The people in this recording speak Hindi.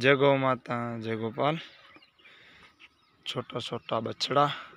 जय गौ माता जय गोपाल छोटा छोटा बछड़ा